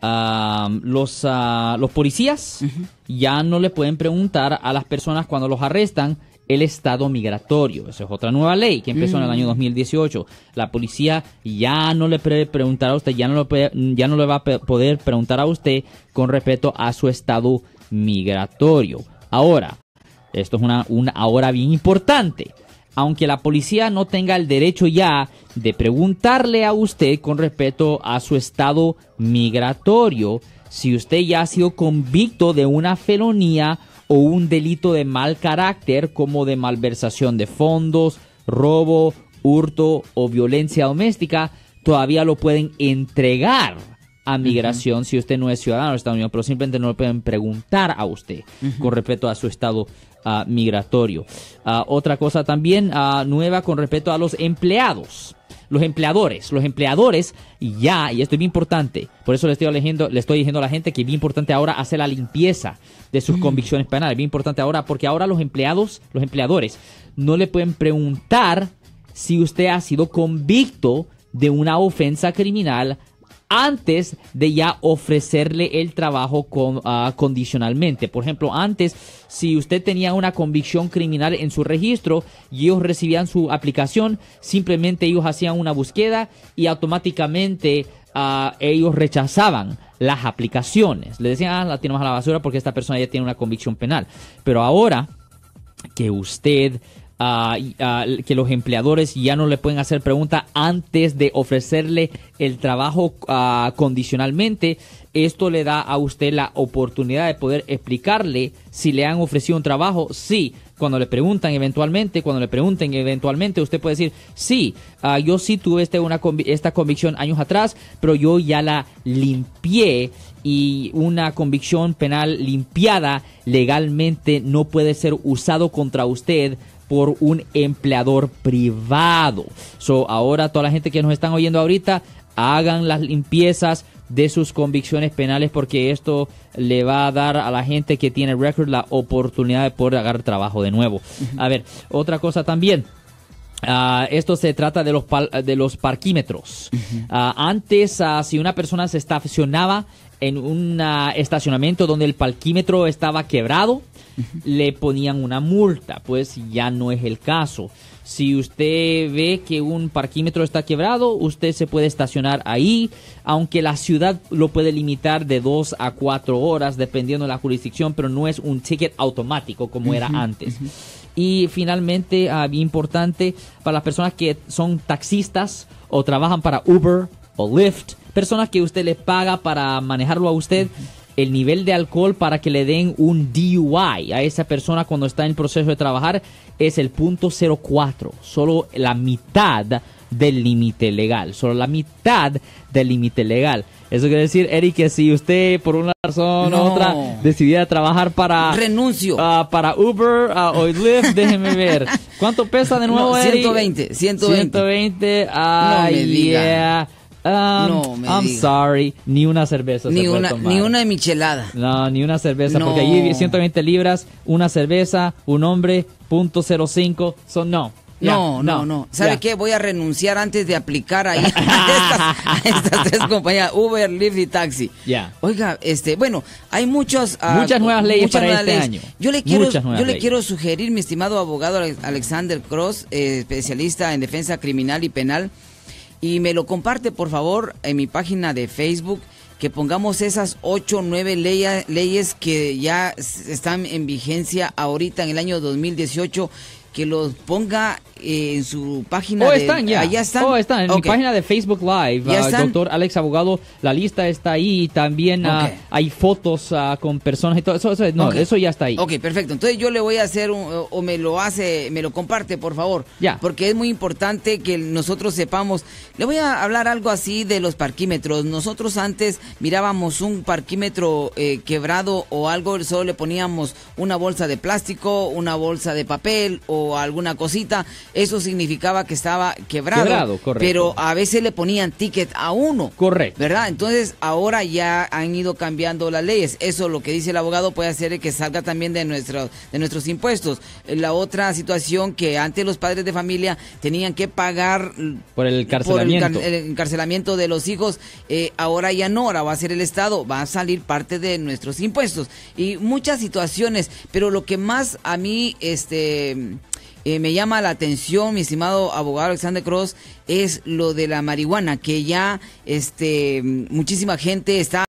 los, ah, los policías ya no le pueden preguntar a las personas cuando los arrestan el estado migratorio. Esa es otra nueva ley que empezó en el mm. año 2018. La policía ya no le puede preguntar a usted, ya no, lo ya no le va a poder preguntar a usted con respecto a su estado migratorio. Ahora, esto es una, una ahora bien importante aunque la policía no tenga el derecho ya de preguntarle a usted con respecto a su estado migratorio, si usted ya ha sido convicto de una felonía o un delito de mal carácter como de malversación de fondos, robo, hurto o violencia doméstica, todavía lo pueden entregar a migración si usted no es ciudadano de Estados Unidos, pero simplemente no le pueden preguntar a usted con respecto a su estado ah, migratorio. Ah, otra cosa también ah, nueva con respecto a los empleados. Los empleadores, los empleadores ya, y esto es bien importante, por eso le estoy, leyendo, le estoy diciendo a la gente que es bien importante ahora hacer la limpieza de sus mm. convicciones penales, bien importante ahora porque ahora los empleados, los empleadores no le pueden preguntar si usted ha sido convicto de una ofensa criminal antes de ya ofrecerle el trabajo con, ah, condicionalmente. Por ejemplo, antes, si usted tenía una convicción criminal en su registro y ellos recibían su aplicación, simplemente ellos hacían una búsqueda y automáticamente ah, ellos rechazaban las aplicaciones. Le decían, ah, la tiramos a la basura porque esta persona ya tiene una convicción penal. Pero ahora que usted que los empleadores ya no le pueden hacer pregunta antes de ofrecerle el trabajo ah, condicionalmente. Esto le da a usted la oportunidad de poder explicarle si le han ofrecido un trabajo. Sí, cuando le preguntan eventualmente, cuando le pregunten eventualmente, usted puede decir, sí, ah, yo sí tuve este una esta convicción años atrás, pero yo ya la limpié y una convicción penal limpiada legalmente no puede ser usado contra usted por un empleador privado. So, ahora toda la gente que nos están oyendo ahorita, hagan las limpiezas de sus convicciones penales porque esto le va a dar a la gente que tiene récord la oportunidad de poder agarrar trabajo de nuevo. A ver, otra cosa también. Ah, esto se trata de los, de los parquímetros. Ah, antes, ah, si una persona se estacionaba en un estacionamiento donde el parquímetro estaba quebrado, le ponían una multa. Pues ya no es el caso. Si usted ve que un parquímetro está quebrado, usted se puede estacionar ahí, aunque la ciudad lo puede limitar de dos a cuatro horas, dependiendo de la jurisdicción, pero no es un ticket automático como era antes. Y finalmente, ah, bien importante para las personas que son taxistas o trabajan para Uber o Lyft, personas que usted le paga para manejarlo a usted. el nivel de alcohol para que le den un DUI a esa persona cuando está en el proceso de trabajar es el punto 04, solo la mitad del límite legal, solo la mitad del límite legal. Eso quiere decir, Eric, que si usted por una razón o otra decidiera trabajar para... Renuncio. Ah, para Uber ah, o Lyft, déjeme ver. ¿Cuánto pesa de nuevo, 120, 120, 120. Ay, no me diga. Um, I'm sorry, ni una cerveza. Ni, una, puede tomar. ni una michelada. No, ni una cerveza, porque allí 120 libras, una cerveza, un hombre, punto 05, son no. No, no, no, ¿Sabe qué? Voy a renunciar antes de aplicar ahí a, estas, tres compañías, Uber, Lyft y Taxi. Ya. Oiga, este, bueno, hay muchos, ah, muchas nuevas leyes para este año. Yo le quiero, yo le quiero sugerir, mi estimado abogado Alexander Cross, eh, especialista en defensa criminal y penal, y me lo comparte, por favor, en mi página de Facebook que pongamos esas ocho o nueve leyes que ya están en vigencia ahorita en el año 2018 que los ponga eh, en su página. Oh, de, están ya. Allá están. Oh, están en mi página de Facebook Live. ¿Ya ah, están? doctor Alex Abogado, la lista está ahí. También ah, hay fotos ah, con personas y todo. Eso, eso no, eso ya está ahí. Ok, perfecto. Entonces yo le voy a hacer o me lo hace, me lo comparte, por favor. Ya. Porque es muy importante que nosotros sepamos. Le voy a hablar algo así de los parquímetros. Nosotros antes mirábamos un parquímetro eh, quebrado o algo, solo le poníamos una bolsa de plástico, una bolsa de papel o alguna cosita, eso significaba que estaba quebrado. Quebrado, correcto. Pero a veces le ponían ticket a uno. Correcto. ¿Verdad? Entonces ahora ya han ido cambiando las leyes. Eso lo que dice el abogado puede hacer es que salga también de, nuestros de nuestros impuestos. La otra situación que antes los padres de familia tenían que pagar por el encarcelamiento, encarcelamiento de los hijos, eh, ahora ya no, ahora va a ser el Estado, va a salir parte de nuestros impuestos. Y muchas situaciones, pero lo que más a mí, este eh, me llama la atención, mi estimado abogado Alexander Cross, es lo de la marihuana, que ya este, muchísima gente está...